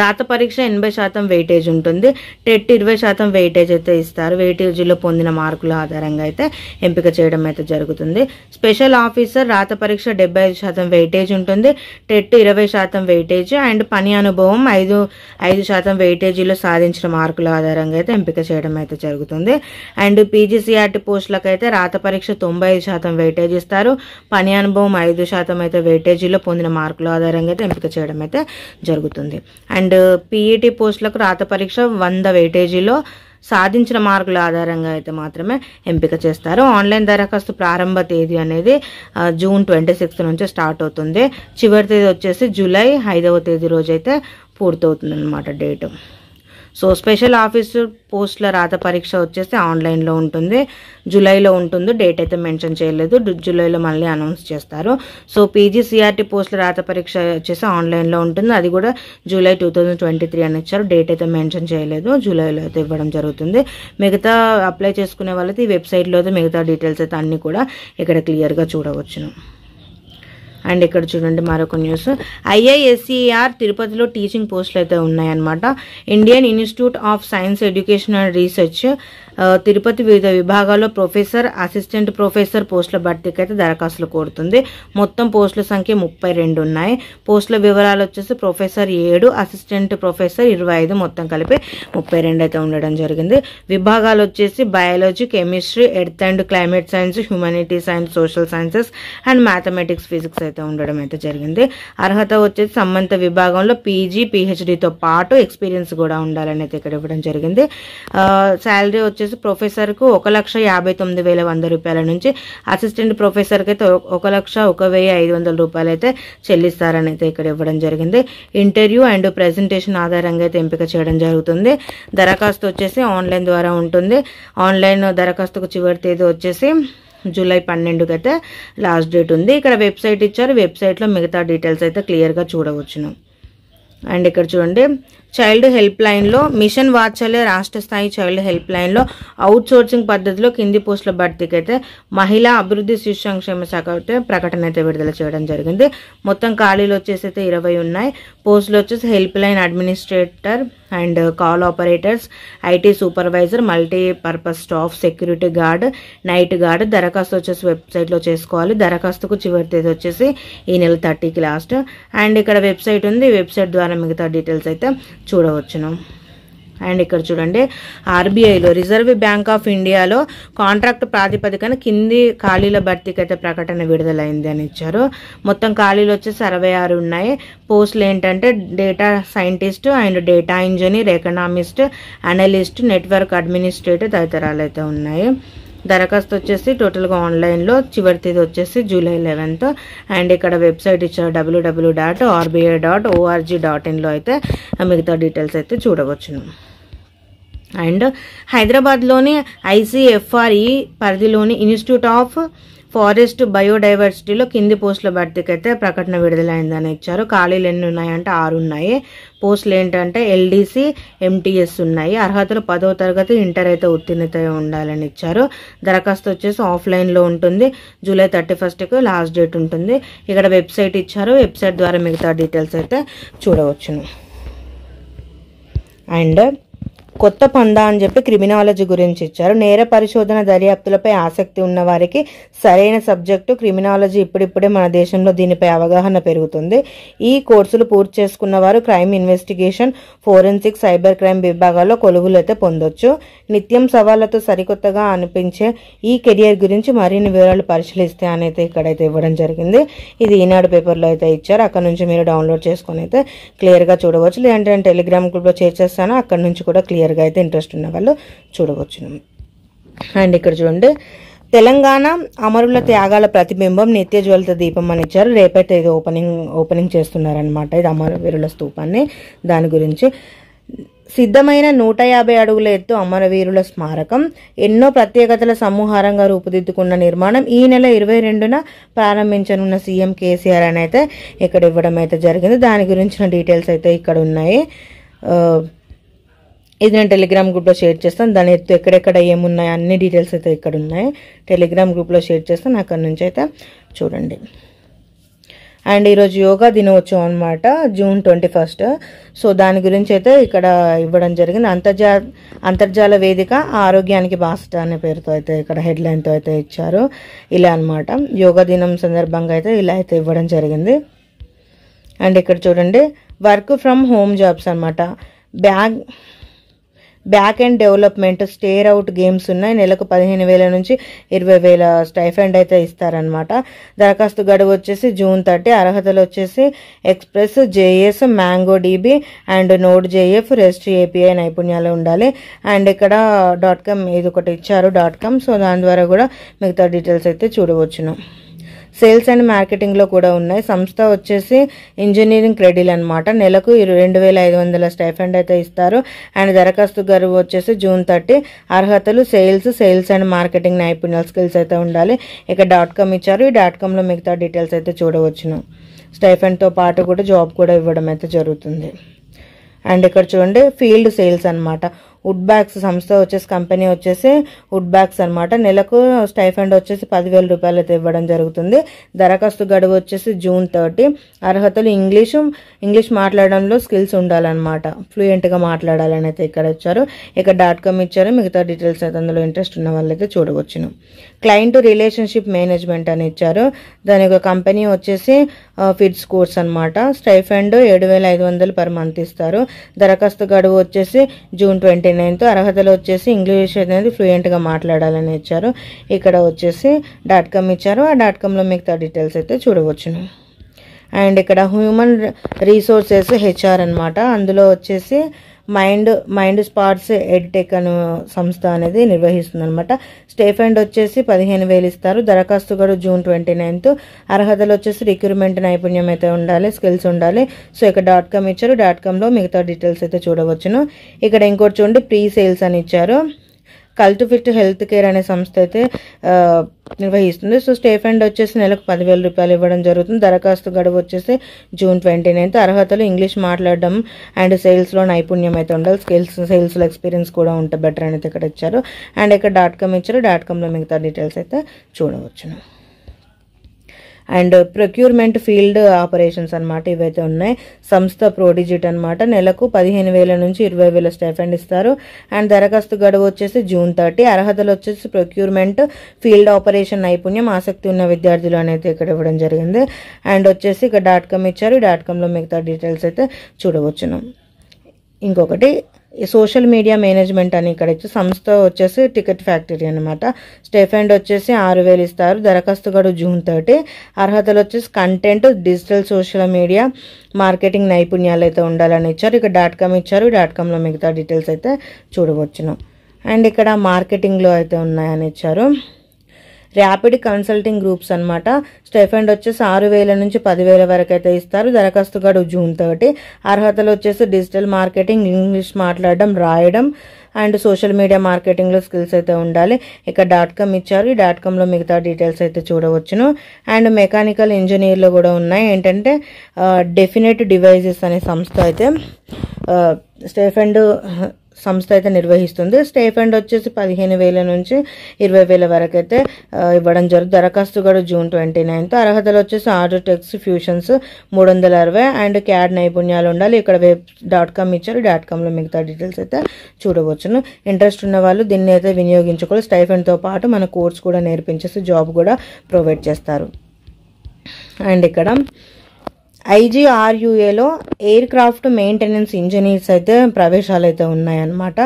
రాత పరీక్ష ఎనభై శాతం వెయిటేజ్ ఉంటుంది టెట్ ఇరవై శాతం వెయిటేజ్ అయితే ఇస్తారు వెయిటేజీలో పొందిన మార్కుల ఆధారంగా అయితే ఎంపిక చేయడం అయితే జరుగుతుంది స్పెషల్ ఆఫీసర్ రాత పరీక్ష డెబ్బై ఐదు శాతం వెయిటేజ్ ఉంటుంది టెట్ ఇరవై శాతం వెయిటేజ్ అండ్ పని అనుభవం ఐదు ఐదు శాతం వెయిటేజీలో సాధించిన మార్కుల ఆధారంగా అయితే ఎంపిక చేయడం అయితే జరుగుతుంది అండ్ పీజీసీఆర్టీ e పోస్టులకైతే రాత పరీక్ష తొంభై ఐదు శాతం వెయిటేజ్ ఇస్తారు పని అనుభవం ఐదు శాతం అయితే వెయిటేజీలో పొందిన మార్కుల ఆధారంగా అయితే ఎంపిక చేయడం అయితే జరుగుతుంది అండ్ అండ్ పీఈటీ పోస్టులకు రాత పరీక్ష వంద వెయిటేజీలో సాధించిన మార్కుల ఆధారంగా అయితే మాత్రమే ఎంపిక చేస్తారు ఆన్లైన్ దరఖాస్తు ప్రారంభ తేదీ అనేది జూన్ ట్వంటీ సిక్స్త్ నుంచి స్టార్ట్ అవుతుంది చివరి తేదీ వచ్చేసి జూలై ఐదవ తేదీ రోజైతే పూర్తవుతుంది అనమాట డేటు సో స్పెషల్ ఆఫీసు పోస్టుల రాత పరీక్ష వచ్చేసి ఆన్లైన్లో ఉంటుంది జూలైలో ఉంటుంది డేట్ అయితే మెన్షన్ చేయలేదు జూలైలో మళ్ళీ అనౌన్స్ చేస్తారు సో పీజీ సిఆర్టీ పోస్టుల రాత పరీక్ష వచ్చేసి ఆన్లైన్లో ఉంటుంది అది కూడా July two thousand twenty three అని ఇచ్చారు డేట్ అయితే మెన్షన్ చేయలేదు జూలైలో అయితే ఇవ్వడం జరుగుతుంది మిగతా అప్లై చేసుకునే వాళ్ళకి ఈ వెబ్సైట్లో అయితే మిగతా డీటెయిల్స్ అయితే అన్నీ కూడా ఇక్కడ క్లియర్గా చూడవచ్చును అండ్ ఇక్కడ చూడండి మరొక న్యూస్ ఐఐఎస్ఈఆర్ తిరుపతిలో టీచింగ్ పోస్టులు అయితే ఉన్నాయన్నమాట Indian institute of science education and research Tirupati వివిధ విభాగాల్లో ప్రొఫెసర్ అసిస్టెంట్ ప్రొఫెసర్ పోస్టుల భర్తీకి అయితే దరఖాస్తులు కోరుతుంది మొత్తం పోస్టుల సంఖ్య ముప్పై రెండు ఉన్నాయి పోస్టుల వివరాలు వచ్చేసి ప్రొఫెసర్ ఏడు అసిస్టెంట్ ప్రొఫెసర్ ఇరవై ఐదు మొత్తం కలిపి ముప్పై రెండు అయితే ఉండడం జరిగింది విభాగాలు వచ్చేసి biology chemistry earth and climate science humanities and social sciences and mathematics physics అయితే ఉండడం అయితే జరిగింది అర్హత వచ్చేసి సంబంధిత విభాగంలో పీజీ పీహెచ్డీతో పాటు ఎక్స్పీరియన్స్ కూడా ఉండాలని అయితే ఇక్కడ ఇవ్వడం జరిగింది శాలరీ వచ్చేసి వచ్చేసి ప్రొఫెసర్కు ఒక లక్ష యాభై తొమ్మిది వేల వంద రూపాయల నుంచి అసిస్టెంట్ ప్రొఫెసర్కి అయితే ఒక లక్ష ఒక వెయ్యి ఐదు వందల రూపాయలు అయితే చెల్లిస్తారని అయితే ఇక్కడ ఇవ్వడం జరిగింది ఇంటర్వ్యూ అండ్ ప్రజెంటేషన్ ఆధారంగా అయితే ఎంపిక చేయడం జరుగుతుంది దరఖాస్తు వచ్చేసి ఆన్లైన్ ద్వారా ఉంటుంది ఆన్లైన్ దరఖాస్తుకు చివరి తేదీ వచ్చేసి జూలై పన్నెండుకి అయితే లాస్ట్ డేట్ ఉంది ఇక్కడ వెబ్సైట్ ఇచ్చారు వెబ్సైట్లో మిగతా డీటెయిల్స్ అయితే క్లియర్గా చూడవచ్చును అండ్ ఇక్కడ చూడండి చైల్డ్ హెల్ప్ లైన్లో మిషన్ వాత్సల్య రాష్ట్ర స్థాయి చైల్డ్ హెల్ప్ లైన్లో అవుట్ సోర్సింగ్ పద్ధతిలో కింది పోస్టుల భర్తీకి అయితే మహిళా అభివృద్ధి శిశు సంక్షేమ శాఖ అయితే ప్రకటన అయితే విడుదల చేయడం జరిగింది మొత్తం ఖాళీలు వచ్చేసి అయితే ఇరవై ఉన్నాయి పోస్టులు వచ్చేసి help line administrator and call operators IT supervisor multipurpose staff security guard night guard దరఖాస్తు వచ్చేసి వెబ్సైట్లో చేసుకోవాలి దరఖాస్తుకు చివరి తేదీ వచ్చేసి ఈ నెల థర్టీకి లాస్ట్ అండ్ ఇక్కడ వెబ్సైట్ ఉంది వెబ్సైట్ ద్వారా మిగతా డీటెయిల్స్ అయితే చూడవచ్చును అండ్ ఇక్కడ చూడండి ఆర్బీఐలో రిజర్వ్ బ్యాంక్ ఆఫ్ ఇండియాలో కాంట్రాక్ట్ ప్రాతిపదికన కింది ఖాళీల భర్తీకి అయితే ప్రకటన విడుదలైంది అని ఇచ్చారు మొత్తం ఖాళీలు వచ్చేసి అరవై ఆరు ఉన్నాయి పోస్టులు ఏంటంటే data scientist and data engineer economist analyst network administrator తదితరాలు అయితే ఉన్నాయి దరఖాస్తు వచ్చేసి టోటల్గా ఆన్లైన్లో చివరి తేదీ వచ్చేసి జూలై లెవెన్త్ అండ్ ఇక్కడ వెబ్సైట్ ఇచ్చారు WW dot RBI dot ORG dot ఇన్లో అయితే మిగతా డీటెయిల్స్ అయితే చూడవచ్చును అండ్ హైదరాబాద్లోని ఐసీఎఫ్ఆర్ఈ పరిధిలోని ఇన్స్టిట్యూట్ ఆఫ్ ఫారెస్ట్ బయోడైవర్సిటీలో కింది పోస్టుల భర్తీకి అయితే ప్రకటన విడుదలైందని ఇచ్చారు ఖాళీలు ఎన్ని ఉన్నాయంటే ఆరు ఉన్నాయి పోస్టులు ఏంటంటే ఎల్డీసీ ఎంటీఎస్ ఉన్నాయి అర్హతలు పదో తరగతి ఇంటర్ అయితే ఉత్తీర్ణత ఉండాలని ఇచ్చారు దరఖాస్తు వచ్చేసి ఆఫ్లైన్లో ఉంటుంది జూలై థర్టీ ఫస్ట్కి లాస్ట్ డేట్ ఉంటుంది ఇక్కడ వెబ్సైట్ ఇచ్చారు వెబ్సైట్ ద్వారా మిగతా డీటెయిల్స్ అయితే చూడవచ్చును అండ్ కొత్త పందా అని చెప్పి క్రిమినాలజీ గురించి ఇచ్చారు నేర పరిశోధన దర్యాప్తులపై ఆసక్తి ఉన్న వారికి సరైన సబ్జెక్టు క్రిమినాలజీ ఇప్పుడిప్పుడే మన దేశంలో దీనిపై అవగాహన పెరుగుతుంది ఈ కోర్సులు పూర్తి చేసుకున్న వారు crime investigation forensic cyber crime విభాగాల్లో కొలువులు అయితే పొందొచ్చు నిత్యం సవాళ్లతో సరికొత్తగా అనిపించే ఈ కెరియర్ గురించి మరిన్ని వివరాలు పరిశీలిస్తే అనేది ఇక్కడైతే ఇవ్వడం జరిగింది ఇది ఈనాడు పేపర్లో అయితే ఇచ్చారు అక్కడ నుంచి మీరు డౌన్లోడ్ చేసుకుని అయితే క్లియర్గా చూడవచ్చు లేదంటే నేను టెలిగ్రామ్ గ్రూప్లో చేర్చేస్తాను అక్కడ నుంచి కూడా క్లియర్ క్లియర్గా అయితే ఇంట్రెస్ట్ ఉన్న వాళ్ళు చూడవచ్చును అండ్ ఇక్కడ చూడండి తెలంగాణ అమరుల త్యాగాల ప్రతిబింబం నిత్యజ్వలత దీపం అని ఇచ్చారు రేపటి ఇది ఓపెనింగ్ ఓపెనింగ్ చేస్తున్నారనమాట ఇది అమరవీరుల స్థూపాన్ని దాని గురించి సిద్ధమైన నూట యాభై అడుగుల ఎత్తు అమరవీరుల స్మారకం ఎన్నో ప్రత్యేకతల సమూహారంగా రూపుదిద్దుకున్న నిర్మాణం ఈ నెల ఇరవై రెండున ప్రారంభించనున్న సీఎం కేసీఆర్ అని అయితే ఇక్కడ ఇవ్వడం అయితే జరిగింది దాని గురించిన డీటెయిల్స్ అయితే ఇక్కడ ఉన్నాయి ఇది నేను టెలిగ్రామ్ గ్రూప్లో షేర్ చేస్తాను దాని ఎత్తు ఎక్కడెక్కడ ఏమున్నాయి అన్ని డీటెయిల్స్ అయితే ఇక్కడ ఉన్నాయి టెలిగ్రామ్ గ్రూప్లో షేర్ చేస్తాను అక్కడ నుంచి అయితే చూడండి అండ్ ఈరోజు యోగా దినోత్సవం అనమాట జూన్ ట్వంటీ ఫస్ట్ సో దాని గురించి అయితే ఇక్కడ ఇవ్వడం జరిగింది అంతర్జా అంతర్జాల వేదిక ఆరోగ్యానికి బాస్ట అనే పేరుతో అయితే ఇక్కడ హెడ్లైన్తో అయితే ఇచ్చారు ఇలా అనమాట యోగా దినం సందర్భంగా అయితే ఇలా అయితే ఇవ్వడం జరిగింది అండ్ ఇక్కడ చూడండి వర్క్ ఫ్రమ్ హోమ్ జాబ్స్ అనమాట bag back and development stair out games ఉన్నాయి నెలకు పదిహేను వేల నుంచి ఇరవై వేల స్టైఫండ్ అయితే ఇస్తారనమాట దరఖాస్తు గడువు వచ్చేసి జూన్ థర్టీ అర్హతలు వచ్చేసి express JS Mongo DB and node JS rest API నైపుణ్యాలు ఉండాలి అండ్ ఇక్కడ డాట్ కామ్ ఇది ఒకటి ఇచ్చారు డాట్ కామ్ సో దాని ద్వారా కూడా మిగతా డీటెయిల్స్ అయితే చూడవచ్చును సేల్స్ అండ్ మార్కెటింగ్లో కూడా ఉన్నాయి సంస్థ వచ్చేసి ఇంజనీరింగ్ క్రెడిల్ అనమాట నెలకు రెండు వేల ఐదు వందల స్టైఫండ్ అయితే ఇస్తారు అండ్ దరఖాస్తు గరువు వచ్చేసి జూన్ థర్టీ అర్హతలు సేల్స్ సేల్స్ అండ్ మార్కెటింగ్ నైపుణ్యాల స్కిల్స్ అయితే ఉండాలి ఇక డాట్ కామ్ ఇచ్చారు ఈ డాట్ కామ్లో మిగతా డీటెయిల్స్ అయితే చూడవచ్చును స్టైఫెండ్తో పాటు కూడా జాబ్ కూడా ఇవ్వడం అయితే జరుగుతుంది అండ్ ఇక్కడ చూడండి ఫీల్డ్ సేల్స్ అనమాట వుడ్ బ్యాగ్స్ సంస్థ వచ్చేసి కంపెనీ వచ్చేసి వుడ్ బ్యాగ్స్ అనమాట నెలకు స్టైఫండ్ వచ్చేసి పదివేల రూపాయలు అయితే ఇవ్వడం జరుగుతుంది దరఖాస్తు గడువు వచ్చేసి జూన్ థర్టీ అర్హతలు ఇంగ్లీషు ఇంగ్లీష్ మాట్లాడడంలో స్కిల్స్ ఉండాలన్నమాట ఫ్లూయెంట్గా మాట్లాడాలని అయితే ఇక్కడ ఇచ్చారు ఇక్కడ డాట్ కామ్ ఇచ్చారు మిగతా డీటెయిల్స్ అయితే అందులో ఇంట్రెస్ట్ ఉన్న వాళ్ళైతే చూడవచ్చును క్లయింట్ రిలేషన్షిప్ మేనేజ్మెంట్ అని ఇచ్చారు దాని యొక్క కంపెనీ వచ్చేసి ఫిడ్స్ కోర్స్ అనమాట స్టైఫండ్ ఏడు వేల ఐదు వందలు పర్ మంత్ ఇస్తారు దరఖాస్తు గడువు వచ్చేసి జూన్ ట్వంటీ ట్వంటీ నైన్తో అర్హతలో వచ్చేసి ఇంగ్లీష్ అనేది ఫ్లూయెంట్గా మాట్లాడాలని ఇచ్చారు ఇక్కడ వచ్చేసి డాట్ కామ్ ఇచ్చారు ఆ డాట్ కామ్లో మిగతా డీటెయిల్స్ అయితే చూడవచ్చును అండ్ ఇక్కడ హ్యూమన్ రీసోర్సెస్ హెచ్ఆర్ అనమాట అందులో వచ్చేసి మైండ్ మైండ్ స్పాట్స్ ఎడ్టెక్ అను సంస్థ అనేది నిర్వహిస్తుంది అనమాట స్టేఫెండ్ వచ్చేసి పదిహేను వేలు ఇస్తారు దరఖాస్తు కూడా జూన్ ట్వంటీ నైన్త్ అర్హతలు వచ్చేసి రిక్రూట్మెంట్ నైపుణ్యం అయితే ఉండాలి స్కిల్స్ ఉండాలి సో ఇక్కడ డాట్ కామ్ ఇచ్చారు డాట్ కామ్లో మిగతా డీటెయిల్స్ అయితే చూడవచ్చును ఇక్కడ ఇంకోటి చూడండి ప్రీ సేల్స్ అని ఇచ్చారు ఫిట్ హెల్త్ కేర్ అనే సంస్థ అయితే నిర్వహిస్తుంది సో స్టే ఫండ్ వచ్చేసి నెలకు పదివేల రూపాయలు ఇవ్వడం జరుగుతుంది దరఖాస్తు గడువు వచ్చేసి జూన్ ట్వంటీ నైన్త్ అర్హతలు ఇంగ్లీష్ మాట్లాడడం అండ్ సేల్స్లో నైపుణ్యం అయితే ఉండాలి స్కిల్స్ సేల్స్లో ఎక్స్పీరియన్స్ కూడా ఉంటే బెటర్ అనేది ఇక్కడ ఇచ్చారు అండ్ ఇక్కడ డాట్ కామ్ ఇచ్చారు డాట్ కామ్లో మిగతా డీటెయిల్స్ అయితే చూడవచ్చును అండ్ ప్రొక్యూర్మెంట్ ఫీల్డ్ ఆపరేషన్స్ అనమాట ఇవైతే ఉన్నాయి సంస్థ ప్రోడిజిట్ అనమాట నెలకు పదిహేను వేల నుంచి ఇరవై వేల స్టైఫండ్ ఇస్తారు అండ్ దరఖాస్తు గడువు వచ్చేసి జూన్ థర్టీ అర్హతలు వచ్చేసి ప్రొక్యూర్మెంట్ ఫీల్డ్ ఆపరేషన్ నైపుణ్యం ఆసక్తి ఉన్న విద్యార్థులు అనేది ఇక్కడ ఇవ్వడం జరిగింది అండ్ వచ్చేసి ఇక్కడ డాట్ కామ్ ఇచ్చారు డాట్ కామ్లో మిగతా డీటెయిల్స్ అయితే చూడవచ్చును ఇంకొకటి సోషల్ మీడియా మేనేజ్మెంట్ అని ఇక్కడ వచ్చి సంస్థ వచ్చేసి టికెట్ ఫ్యాక్టరీ అనమాట స్టెఫెండ్ వచ్చేసి ఆరు వేలు ఇస్తారు దరఖాస్తు గడు జూన్ థర్టీ అర్హతలు వచ్చేసి content digital social media marketing నైపుణ్యాలు అయితే ఉండాలని ఇచ్చారు ఇక్కడ డాట్ కామ్ ఇచ్చారు డాట్ కామ్లో మిగతా డీటెయిల్స్ అయితే చూడవచ్చును అండ్ ఇక్కడ మార్కెటింగ్లో అయితే ఉన్నాయని ఇచ్చారు ర్యాపిడ్ కన్సల్టింగ్ గ్రూప్స్ అనమాట స్టెఫెండ్ వచ్చేసి ఆరు వేల నుంచి పదివేల వరకు అయితే ఇస్తారు దరఖాస్తు గడువు జూన్ థర్టీ అర్హతలు వచ్చేసి డిజిటల్ మార్కెటింగ్ ఇంగ్లీష్ మాట్లాడడం రాయడం అండ్ సోషల్ మీడియా మార్కెటింగ్లో స్కిల్స్ అయితే ఉండాలి ఇక డాట్ కామ్ ఇచ్చారు ఈ డాట్ లో మిగతా డీటెయిల్స్ అయితే చూడవచ్చును అండ్ మెకానికల్ ఇంజనీర్లు కూడా ఉన్నాయి ఏంటంటే డెఫినెట్ డివైజెస్ అనే సంస్థ అయితే స్టేఫెండ్ సంస్థ అయితే నిర్వహిస్తుంది స్టే వచ్చేసి పదిహేను వేల నుంచి ఇరవై వేల వరకు అయితే ఇవ్వడం జరుగుతుంది దరఖాస్తు కూడా జూన్ ట్వంటీ నైన్త్ అర్హతలు వచ్చేసి ఆర్డర్ టెక్స్ ఫ్యూషన్స్ మూడు వందల అరవై అండ్ క్యాడ్ నైపుణ్యాలు ఉండాలి ఇక్కడ వెబ్ డాట్ కామ్ ఇచ్చారు డాట్ కామ్లో మిగతా డీటెయిల్స్ అయితే చూడవచ్చును ఇంట్రెస్ట్ ఉన్న వాళ్ళు దీన్ని అయితే వినియోగించుకోవాలి స్టైఫెండ్తో పాటు మన కోర్స్ కూడా నేర్పించేసి జాబ్ కూడా ప్రొవైడ్ చేస్తారు అండ్ ఇక్కడ ఐజీఆర్యుఏలో ఎయిర్ క్రాఫ్ట్ మెయింటెనెన్స్ ఇంజనీర్స్ అయితే ప్రవేశాలు అయితే ఉన్నాయన్నమాట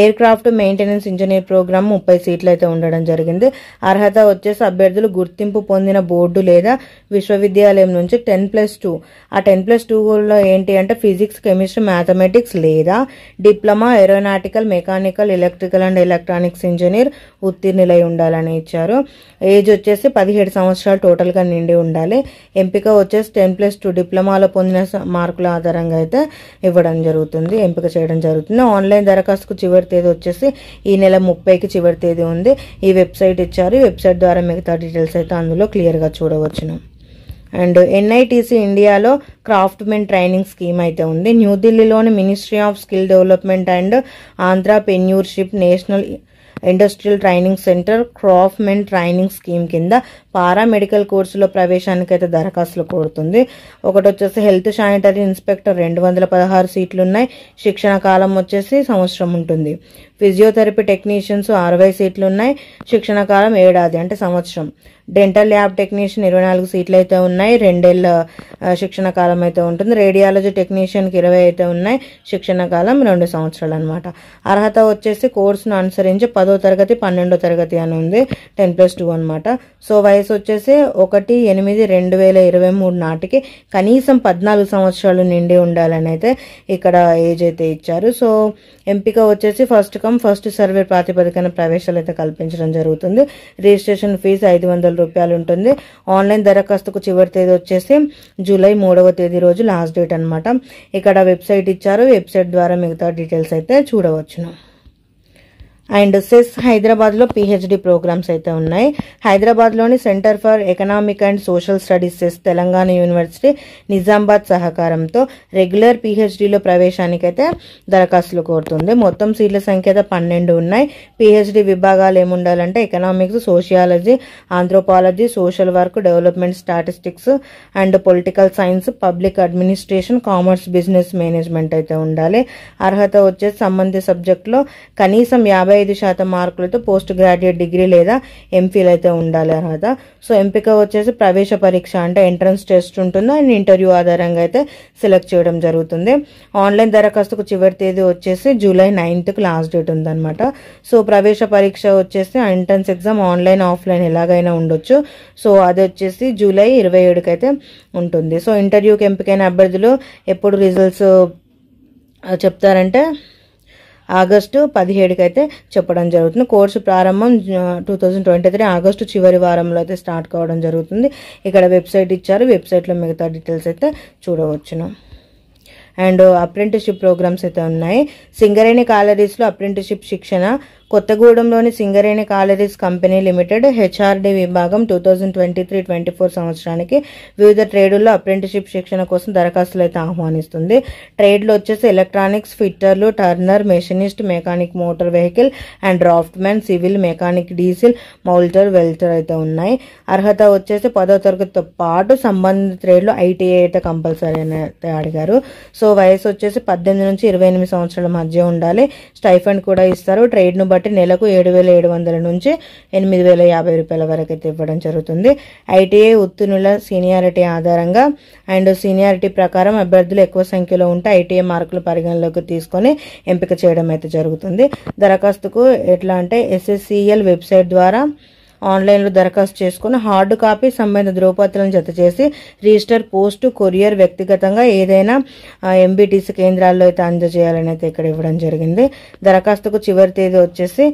aircraft maintenance engineer program ముప్పై సీట్లు అయితే ఉండడం జరిగింది అర్హత వచ్చేసి అభ్యర్థులు గుర్తింపు పొందిన బోర్డు లేదా విశ్వవిద్యాలయం నుంచి టెన్ ప్లస్ టూ ఆ టెన్ ప్లస్ టూలో ఏంటి అంటే ఫిజిక్స్ కెమిస్ట్రీ మ్యాథమెటిక్స్ లేదా diploma aeronautical mechanical electrical and electronics engineer ఉత్తీర్ణులై ఉండాలని ఇచ్చారు ఏజ్ వచ్చేసి పదిహేడు సంవత్సరాలు టోటల్గా నిండి ఉండాలి ఎంపిక వచ్చేసి టెన్ ప్లస్ టూ డిప్లొమాలో పొందిన మార్కుల ఆధారంగా అయితే ఇవ్వడం జరుగుతుంది ఎంపిక చేయడం జరుగుతుంది ఆన్లైన్ దరఖాస్తుకు చివరి తేదీ వచ్చేసి ఈ నెల ముప్పైకి చివరి తేదీ ఉంది ఈ వెబ్సైట్ ఇచ్చారు ఈ వెబ్సైట్ ద్వారా మిగతా డీటెయిల్స్ అయితే అందులో క్లియర్గా చూడవచ్చును అండ్ ఎన్ఐటీసీ ఇండియాలో క్రాఫ్ట్మెన్ ట్రైనింగ్ స్కీమ్ అయితే ఉంది న్యూఢిల్లీలోని ministry of skill development and entrepreneurship national industrial training centre craftsmen training scheme కింద పారామెడికల్ కోర్సులో ప్రవేశానికి అయితే దరఖాస్తులు కోరుతుంది ఒకటి వచ్చేసి హెల్త్ శానిటరీ ఇన్స్పెక్టర్ రెండు వందల పదహారు సీట్లు ఉన్నాయి శిక్షణ కాలం వచ్చేసి సంవత్సరం ఉంటుంది ఫిజియోథెరపీ టెక్నీషియన్స్ అరవై సీట్లు ఉన్నాయి శిక్షణ కాలం ఏడాది అంటే సంవత్సరం డెంటల్ ల్యాబ్ టెక్నీషియన్ ఇరవై నాలుగు సీట్లు అయితే ఉన్నాయి రెండేళ్ళ శిక్షణ కాలం అయితే ఉంటుంది రేడియాలజీ టెక్నీషియన్కి ఇరవై అయితే ఉన్నాయి శిక్షణ కాలం రెండు సంవత్సరాలు అనమాట అర్హత వచ్చేసి కోర్సును అనుసరించి పదో తరగతి పన్నెండో తరగతి అని ఉంది టెన్ ప్లస్ టూ అనమాట సో వయసు వచ్చేసి ఒకటి ఎనిమిది రెండు వేల ఇరవై మూడు నాటికి కనీసం పద్నాలుగు సంవత్సరాలు నిండి ఉండాలని అయితే ఇక్కడ ఏజ్ అయితే ఇచ్చారు సో ఎంపిక వచ్చేసి ఫస్ట్ పథకం ఫస్ట్ సర్వే ప్రాతిపదికన ప్రవేశాలు అయితే కల్పించడం జరుగుతుంది రిజిస్ట్రేషన్ ఫీజు ఐదు వందల రూపాయలు ఉంటుంది ఆన్లైన్ దరఖాస్తుకు చివరి తేదీ వచ్చేసి జూలై మూడవ తేదీ రోజు లాస్ట్ డేట్ అనమాట ఇక్కడ వెబ్సైట్ ఇచ్చారు వెబ్సైట్ ద్వారా మిగతా డీటెయిల్స్ అయితే చూడవచ్చును అండ్ సెస్ హైదరాబాద్లో పిహెచ్డి ప్రోగ్రామ్స్ అయితే ఉన్నాయి హైదరాబాద్లోని centre for economic and social studies CESS Telangana university Nizamabad సహకారంతో రెగ్యులర్ పిహెచ్డిలో ప్రవేశానికైతే దరఖాస్తులు కోరుతుంది మొత్తం సీట్ల సంఖ్య అయితే పన్నెండు ఉన్నాయి పిహెచ్డి విభాగాలు ఏముండాలంటే economics sociology anthropology social work development statistics and political science public administration commerce business management అయితే ఉండాలి అర్హత వచ్చే సంబంధిత సబ్జెక్టులో కనీసం యాభై ఇరవై ఐదు శాతం మార్కులతో పోస్ట్ గ్రాడ్యుయేట్ డిగ్రీ లేదా ఎంఫీల్ అయితే ఉండాలి అర్హత సో ఎంపిక వచ్చేసి ప్రవేశ పరీక్ష అంటే ఎంట్రన్స్ టెస్ట్ ఉంటుంది అండ్ ఇంటర్వ్యూ ఆధారంగా అయితే సెలెక్ట్ చేయడం జరుగుతుంది ఆన్లైన్ దరఖాస్తుకు చివరి తేదీ వచ్చేసి జూలై నైన్త్కి లాస్ట్ డేట్ ఉందన్నమాట సో ప్రవేశ పరీక్ష వచ్చేసి ఎంట్రన్స్ ఎగ్జామ్ ఆన్లైన్ ఆఫ్లైన్ ఎలాగైనా ఉండొచ్చు సో అది వచ్చేసి జూలై ఇరవై ఏడుకి అయితే ఉంటుంది సో ఇంటర్వ్యూకి ఎంపికైన అభ్యర్థులు ఎప్పుడు రిజల్ట్స్ చెప్తారంటే ఆగస్టు పదిహేడుకి అయితే చెప్పడం జరుగుతుంది కోర్సు ప్రారంభం two thousand twenty three August చివరి వారంలో అయితే స్టార్ట్ కావడం జరుగుతుంది ఇక్కడ వెబ్సైట్ ఇచ్చారు వెబ్సైట్లో మిగతా డీటెయిల్స్ అయితే చూడవచ్చును అండ్ అప్రెంటిషిప్ ప్రోగ్రామ్స్ అయితే ఉన్నాయి సింగరేణి కాలరీస్లో అప్రెంటిషిప్ శిక్షణ కొత్తగూడెంలోని Singareni collieries company limited HRD విభాగం two thousand twenty three twenty four సంవత్సరానికి వివిధ ట్రేడుల్లో అప్రెంటిషిప్ శిక్షణ కోసం దరఖాస్తులు అయితే ఆహ్వానిస్తుంది ట్రేడ్లు వచ్చేసి ఎలక్ట్రానిక్స్ ఫిట్టర్లు turner machinist mechanic motor vehicle and draughtsman civil mechanic diesel moulder welder అయితే ఉన్నాయి అర్హత వచ్చేసి పదో తరగతితో పాటు సంబంధిత ట్రేడ్లు ఐటీఐ అయితే కంపల్సరీ అని అడిగారు సో వయసు వచ్చేసి పద్దెనిమిది నుంచి ఇరవై ఎనిమిది సంవత్సరాల మధ్య ఉండాలి స్టైఫండ్ కూడా ఇస్తారు ట్రేడ్ను కాబట్టి నెలకు ఏడు వేల ఏడు వందల నుంచి ఎనిమిది వేల యాభై రూపాయల వరకు అయితే ఇవ్వడం జరుగుతుంది ఐటీఐ ఉత్తీర్ణుల సీనియారిటీ ఆధారంగా అండ్ సీనియారిటీ ప్రకారం అభ్యర్థులు ఎక్కువ సంఖ్యలో ఉంటే ఐటీఐ మార్కులు పరిగణలోకి తీసుకొని ఎంపిక చేయడం అయితే జరుగుతుంది దరఖాస్తుకు ఎట్లా అంటే ఎస్ఎస్సిఎల్ వెబ్సైట్ ద్వారా ఆన్లైన్లో దరఖాస్తు చేసుకుని హార్డ్ కాపీ సంబంధిత ధృవపత్రాలను జత చేసి రిజిస్టర్ పోస్ట్ కొరియర్ వ్యక్తిగతంగా ఏదైనా ఎంబీటీసీ కేంద్రాల్లో అయితే అందజేయాలని అయితే ఇక్కడ ఇవ్వడం జరిగింది దరఖాస్తుకు చివరి తేదీ వచ్చేసి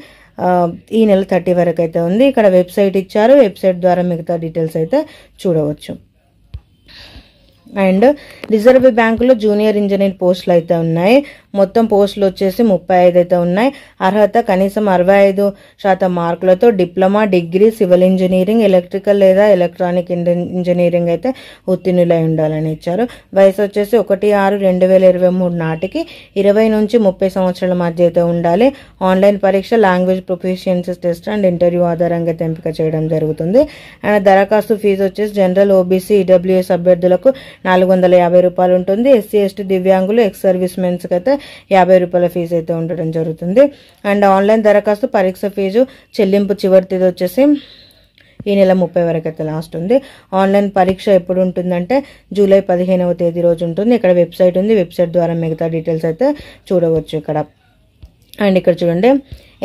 ఈ నెల థర్టీ వరకు అయితే ఉంది ఇక్కడ వెబ్సైట్ ఇచ్చారు వెబ్సైట్ ద్వారా మిగతా డీటెయిల్స్ అయితే చూడవచ్చు అండ్ రిజర్వ్ బ్యాంకులో జూనియర్ ఇంజనీర్ పోస్టులు అయితే ఉన్నాయి మొత్తం పోస్టులు వచ్చేసి ముప్పై ఐదు అయితే ఉన్నాయి అర్హత కనీసం అరవై ఐదు శాతం మార్కులతో diploma degree civil engineering electrical లేదా ఎలక్ట్రానిక్ ఇంజనీరింగ్ అయితే ఉత్తీర్ణులై ఉండాలని ఇచ్చారు వయసు వచ్చేసి ఒకటి ఆరు రెండు వేల ఇరవై మూడు నాటికి ఇరవై నుంచి ముప్పై సంవత్సరాల మధ్య అయితే ఉండాలి ఆన్లైన్ పరీక్ష language proficiency test and interview ఆధారంగా ఎంపిక చేయడం జరుగుతుంది అండ్ దరఖాస్తు ఫీజు వచ్చేసి జనరల్ ఓబీసీ ఈడబ్ల్యూఎస్ అభ్యర్థులకు నాలుగు వందల యాభై రూపాయలు ఉంటుంది ఎస్సీ ఎస్టీ దివ్యాంగులు ఎక్స్ సర్వీస్ మెన్స్కి అయితే యాభై రూపాయల ఫీజు అయితే ఉండడం జరుగుతుంది అండ్ ఆన్లైన్ దరఖాస్తు పరీక్ష ఫీజు చెల్లింపు చివరి తేదీ వచ్చేసి ఈ నెల ముప్పై వరకు అయితే లాస్ట్ ఉంది ఆన్లైన్ పరీక్ష ఎప్పుడు ఉంటుందంటే జూలై పదిహేనవ తేదీ రోజు ఉంటుంది ఇక్కడ వెబ్సైట్ ఉంది వెబ్సైట్ ద్వారా మిగతా డీటెయిల్స్ అయితే చూడవచ్చు ఇక్కడ అండ్ ఇక్కడ చూడండి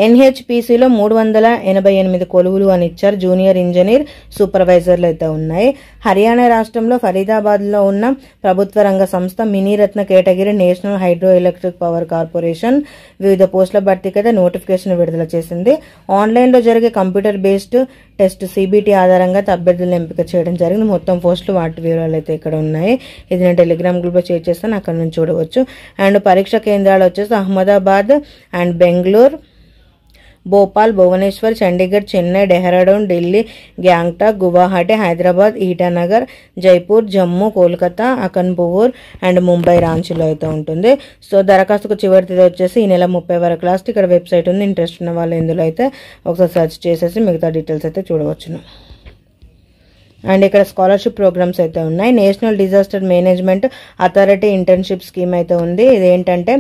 ఎన్హెచ్పిసిలో మూడు వందల ఎనభై ఎనిమిది కొలువులు అని ఇచ్చారు జూనియర్ ఇంజనీర్ సూపర్వైజర్లు అయితే ఉన్నాయి హర్యానా రాష్ట్రంలో ఫరీదాబాద్లో ఉన్న ప్రభుత్వ రంగ సంస్థ Miniratna category national hydro electric power corporation వివిధ పోస్టుల భర్తీకైతే నోటిఫికేషన్ విడుదల చేసింది ఆన్లైన్లో జరిగే కంప్యూటర్ బేస్డ్ టెస్ట్ సిబిటి ఆధారంగా అభ్యర్థులను ఎంపిక చేయడం జరిగింది మొత్తం పోస్టులు వాటి వివరాలు అయితే ఇక్కడ ఉన్నాయి ఇది నేను టెలిగ్రామ్ గ్రూప్లో షేర్ చేస్తాను అక్కడ నుంచి చూడవచ్చు అండ్ పరీక్ష కేంద్రాలు వచ్చేసి అహ్మదాబాద్ అండ్ బెంగళూరు భోపాల్ భువనేశ్వర్ చండీగఢ్ చెన్నై డెహ్రాడూన్ ఢిల్లీ గ్యాంగ్టాక్ గువాహటి హైదరాబాద్ ఈటానగర్ జైపూర్ జమ్మూ కోల్కతా అకన్పూర్ అండ్ ముంబై రాంచీలో అయితే ఉంటుంది సో దరఖాస్తుకు చివరి తేదీ వచ్చేసి ఈ నెల ముప్పై వరకు లాస్ట్ ఇక్కడ వెబ్సైట్ ఉంది ఇంట్రెస్ట్ ఉన్న వాళ్ళు ఇందులో అయితే ఒకసారి సెర్చ్ చేసేసి మిగతా డీటెయిల్స్ అయితే చూడవచ్చును అండ్ ఇక్కడ స్కాలర్షిప్ ప్రోగ్రామ్స్ అయితే ఉన్నాయి national disaster management authority internship scheme అయితే ఉంది ఇదేంటంటే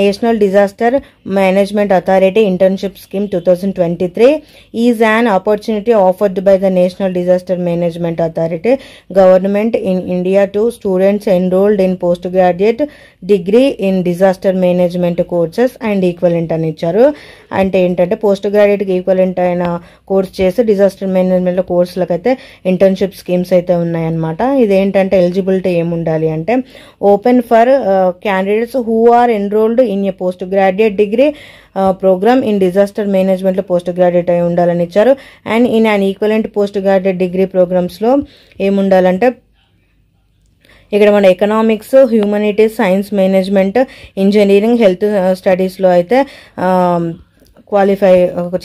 national disaster management authority internship scheme two thousand twenty three is an opportunity offered by the national disaster management authority government in India to students enrolled in post graduate degree in disaster management courses and equivalent అని ఇచ్చారు అంటే ఏంటంటే post గ్రాడ్యుయేట్కి equivalent అయిన course చేసి disaster management కోర్సులకైతే internship scholarship schemes అయితే ఉన్నాయన్నమాట ఇదేంటంటే ఎలిజిబిలిటీ ఏముండాలి అంటే open for candidates who are enrolled in a post graduate degree program in disaster మేనేజ్మెంట్లో పోస్ట్ గ్రాడ్యుయేట్ అయి ఉండాలని ఇచ్చారు and in an equivalent post graduate degree ప్రోగ్రామ్స్లో ఏముండాలంటే ఇక్కడ మన economics humanities science management engineering health స్టడీస్లో అయితే క్వాలిఫై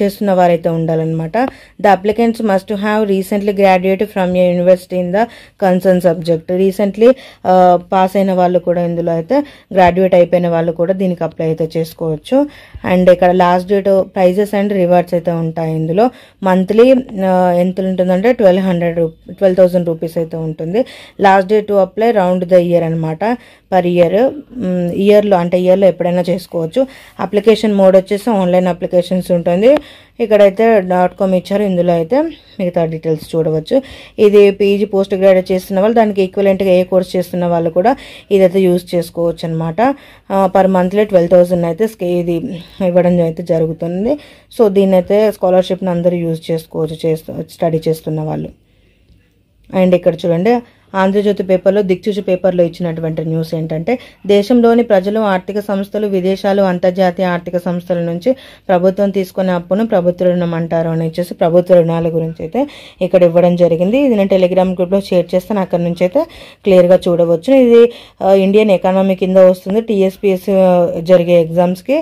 చేస్తున్న వారైతే ఉండాలన్నమాట the applicants must have recently graduate from you university in the concern subject recently pass అయిన వాళ్ళు కూడా ఇందులో అయితే గ్రాడ్యుయేట్ అయిపోయిన వాళ్ళు కూడా దీనికి అప్లై అయితే చేసుకోవచ్చు అండ్ ఇక్కడ last date prizes and rewards అయితే ఉంటాయి ఇందులో మంత్లీ ఎంత ఉంటుందంటే twelve hundred rupee twelve thousand rupees అయితే ఉంటుంది last date to apply round the year అనమాట పర్ ఇయర్ ఇయర్లో అంటే ఇయర్లో ఎప్పుడైనా చేసుకోవచ్చు అప్లికేషన్ మోడ్ వచ్చేసి ఆన్లైన్ అప్లికేషన్ స్పెసిఫికేషన్స్ ఉంటుంది ఇక్కడైతే డాట్ కామ్ ఇచ్చారు ఇందులో అయితే మిగతా డీటెయిల్స్ చూడవచ్చు ఇది పీజీ పోస్ట్ గ్రాడ్యుయేట్ చేస్తున్న వాళ్ళు దానికి ఈక్వలెంట్గా ఏ కోర్స్ చేస్తున్న వాళ్ళు కూడా ఇదైతే యూజ్ చేసుకోవచ్చు అనమాట పర్ మంత్లీ ట్వెల్వ్ థౌజండ్ అయితే ఇది ఇవ్వడం అయితే జరుగుతుంది సో దీన్ని అయితే స్కాలర్షిప్ని అందరూ యూజ్ చేసుకోవచ్చు చేస్తూ స్టడీ చేస్తున్న వాళ్ళు అండ్ ఇక్కడ చూడండి ఆంధ్రజ్యోతి పేపర్లో దిక్చూచి పేపర్లో ఇచ్చినటువంటి న్యూస్ ఏంటంటే దేశంలోని ప్రజలు ఆర్థిక సంస్థలు విదేశాలు అంతర్జాతీయ ఆర్థిక సంస్థల నుంచి ప్రభుత్వం తీసుకునే అప్పును ప్రభుత్వ రుణం అంటారు అని వచ్చేసి ప్రభుత్వ రుణాల గురించి అయితే ఇక్కడ ఇవ్వడం జరిగింది ఇది నేను టెలిగ్రామ్ గ్రూప్లో షేర్ చేస్తాను అక్కడ నుంచి అయితే క్లియర్గా చూడవచ్చు ఇది ఇండియన్ ఎకానమీ కింద వస్తుంది టీఎస్పీఎస్ జరిగే ఎగ్జామ్స్కి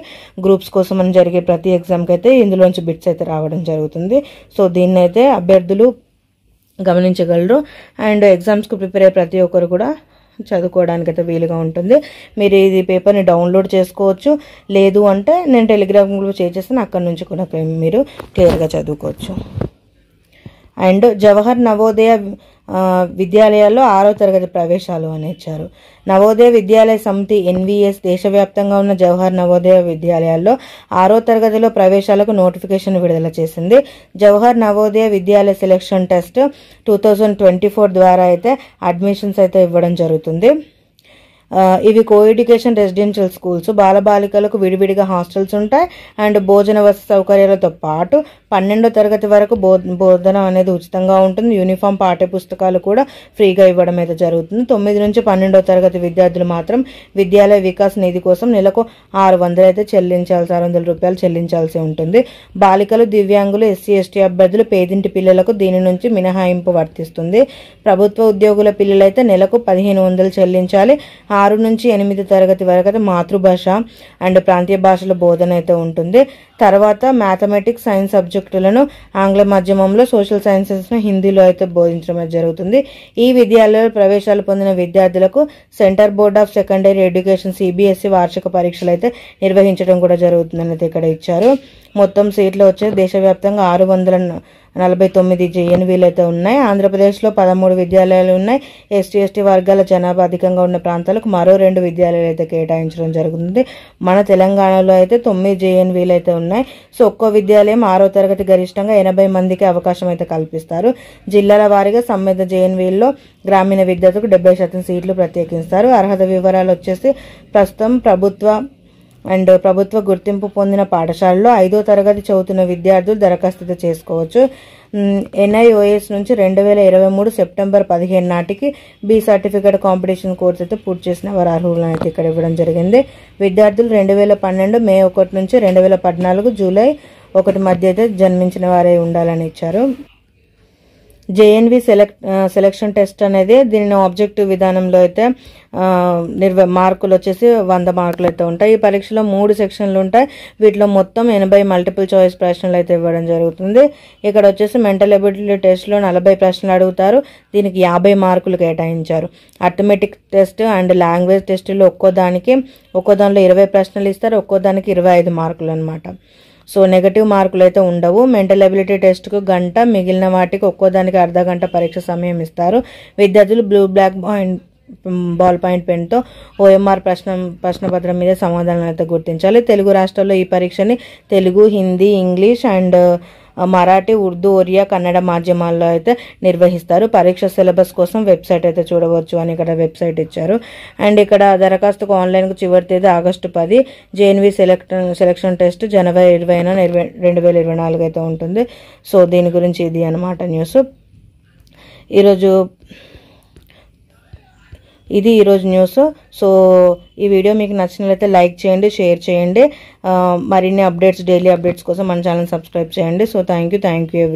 గ్రూప్స్ కోసం జరిగే ప్రతి ఎగ్జామ్కి అయితే ఇందులోంచి బిట్స్ అయితే రావడం జరుగుతుంది సో దీన్నైతే అభ్యర్థులు గమనించగలరు అండ్ ఎగ్జామ్స్కి ప్రిపేర్ అయ్యే ప్రతి ఒక్కరు కూడా చదువుకోవడానికి అయితే వీలుగా ఉంటుంది మీరు ఇది పేపర్ని డౌన్లోడ్ చేసుకోవచ్చు లేదు అంటే నేను టెలిగ్రామ్ గ్రూప్ చేసేస్తాను అక్కడ నుంచి కూడా మీరు క్లియర్గా చదువుకోవచ్చు అండ్ జవహర్ నవోదయ విద్యాలయాల్లో ఆరో తరగతి ప్రవేశాలు అని ఇచ్చారు నవోదయ విద్యాలయ సమితి ఎన్విఎస్ దేశవ్యాప్తంగా ఉన్న జవహర్ నవోదయ విద్యాలయాల్లో ఆరో తరగతిలో ప్రవేశాలకు నోటిఫికేషన్ విడుదల చేసింది Jawahar Navodaya Vidyalaya selection test two thousand twenty four ద్వారా అయితే అడ్మిషన్స్ అయితే ఇవ్వడం జరుగుతుంది ఇవి కో ఎడ్యుకేషన్ రెసిడెన్షియల్ స్కూల్స్ బాలబాలికలకు విడివిడిగా హాస్టల్స్ ఉంటాయి అండ్ భోజన వసతి సౌకర్యాలతో పాటు పన్నెండో తరగతి వరకు బో బోధన అనేది ఉచితంగా ఉంటుంది యూనిఫామ్ పాఠ్యపుస్తకాలు కూడా ఫ్రీగా ఇవ్వడం అయితే జరుగుతుంది తొమ్మిది నుంచి పన్నెండో తరగతి విద్యార్థులు మాత్రం విద్యాలయ వికాస్ నిధి కోసం నెలకు ఆరు వందలు అయితే చెల్లించాల్సి ఆరు వందల రూపాయలు చెల్లించాల్సి ఉంటుంది బాలికలు దివ్యాంగులు ఎస్సీ ఎస్టీ అభ్యర్థులు పేదింటి పిల్లలకు దీని నుంచి మినహాయింపు వర్తిస్తుంది ప్రభుత్వ ఉద్యోగుల పిల్లలైతే నెలకు పదిహేను వందలు చెల్లించాలి ఆరు నుంచి ఎనిమిది తరగతి వరకు అయితే మాతృభాష అండ్ ప్రాంతీయ భాషల బోధన అయితే ఉంటుంది తర్వాత మ్యాథమెటిక్స్ సైన్స్ సబ్జెక్టులను ఆంగ్ల మాధ్యమంలో సోషల్ సైన్సెస్ను హిందీలో అయితే బోధించడం జరుగుతుంది ఈ విద్యాలయాల ప్రవేశాలు పొందిన విద్యార్థులకు centre board of secondary education CBSE వార్షిక పరీక్షలు అయితే నిర్వహించడం కూడా జరుగుతుందని అయితే ఇక్కడ ఇచ్చారు మొత్తం సీట్లు వచ్చే దేశవ్యాప్తంగా ఆరు వందల నలభై తొమ్మిది జేఎన్వీలు అయితే ఉన్నాయి ఆంధ్రప్రదేశ్లో పదమూడు విద్యాలయాలు ఉన్నాయి ఎస్టీ ఎస్టీ వర్గాల జనాభా అధికంగా ఉన్న ప్రాంతాలకు మరో రెండు విద్యాలయాలు అయితే కేటాయించడం జరుగుతుంది మన తెలంగాణలో అయితే తొమ్మిది జేఎన్వీలు అయితే ఉన్నాయి సో ఒక్కో విద్యాలయం ఆరో తరగతి గరిష్టంగా ఎనభై మందికి అవకాశం అయితే కల్పిస్తారు జిల్లాల వారీగా సమ్మెత జేఎన్వీల్లో గ్రామీణ విద్యార్థులకు డెబ్బై శాతం సీట్లు ప్రత్యేకిస్తారు అర్హత వివరాలు వచ్చేసి ప్రస్తుతం ప్రభుత్వ అండ్ ప్రభుత్వ గుర్తింపు పొందిన పాఠశాలలో ఐదో తరగతి చదువుతున్న విద్యార్థులు దరఖాస్తు చేసుకోవచ్చు ఎన్ఐఓఎస్ నుంచి రెండు వేల ఇరవై మూడు సెప్టెంబర్ పదిహేను నాటికి బి సర్టిఫికేట్ కాంపిటీషన్ కోర్స్ అయితే పూర్తి చేసిన వారు అర్హులను అయితే ఇక్కడ ఇవ్వడం జరిగింది విద్యార్థులు రెండు వేల పన్నెండు మే ఒకటి నుంచి రెండు వేల పద్నాలుగు జూలై ఒకటి మధ్య అయితే జన్మించిన వారే ఉండాలని ఇచ్చారు జేఎన్వి సెలెక్ట్ సెలెక్షన్ టెస్ట్ అనేది దీనిని ఆబ్జెక్టివ్ విధానంలో అయితే నిర్వ మార్కులు వచ్చేసి వంద మార్కులు అయితే ఉంటాయి ఈ పరీక్షలో మూడు సెక్షన్లు ఉంటాయి వీటిలో మొత్తం ఎనభై మల్టిపుల్ చాయిస్ ప్రశ్నలు అయితే ఇవ్వడం జరుగుతుంది ఇక్కడ వచ్చేసి మెంటల్ ఎబిలిటీ టెస్ట్లో నలభై ప్రశ్నలు అడుగుతారు దీనికి యాభై మార్కులు కేటాయించారు అథమెటిక్ టెస్ట్ అండ్ లాంగ్వేజ్ టెస్టులు ఒక్కో దానికి ఒక్కో దానిలో ఇరవై ప్రశ్నలు ఇస్తారు ఒక్కో దానికి ఇరవై ఐదు మార్కులు అనమాట సో నెగటివ్ మార్కులు అయితే ఉండవు మెంటల్ అబిలిటీ టెస్ట్కు గంట మిగిలిన వాటికి ఒక్కోదానికి అర్ధ గంట పరీక్ష సమయం ఇస్తారు విద్యార్థులు blue black point ball point పెన్తో ఓఎంఆర్ ప్రశ్న ప్రశ్నపత్రం మీద సమాధానాలు అయితే గుర్తించాలి తెలుగు రాష్ట్రాల్లో ఈ పరీక్షని తెలుగు హిందీ ఇంగ్లీష్ అండ్ మరాఠీ ఉర్దూ ఒరియా కన్నడ మాధ్యమాల్లో అయితే నిర్వహిస్తారు పరీక్ష సిలబస్ కోసం వెబ్సైట్ అయితే చూడవచ్చు అని ఇక్కడ వెబ్సైట్ ఇచ్చారు అండ్ ఇక్కడ దరఖాస్తుకు ఆన్లైన్కు చివరి తేదీ ఆగస్టు పది జేఎన్వి సెలెక్ట్ సెలక్షన్ టెస్ట్ జనవరి ఇరవై రెండు వేల ఇరవై నాలుగు అయితే ఉంటుంది సో దీని గురించి ఇది అనమాట న్యూస్ ఈరోజు ఇది ఈరోజు న్యూస్ సో ఈ వీడియో మీకు నచ్చినట్లయితే లైక్ చేయండి షేర్ చేయండి uh, మరిన్ని అప్డేట్స్ డైలీ అప్డేట్స్ కోసం మన ఛానల్ సబ్స్క్రైబ్ చేయండి so thank you thank you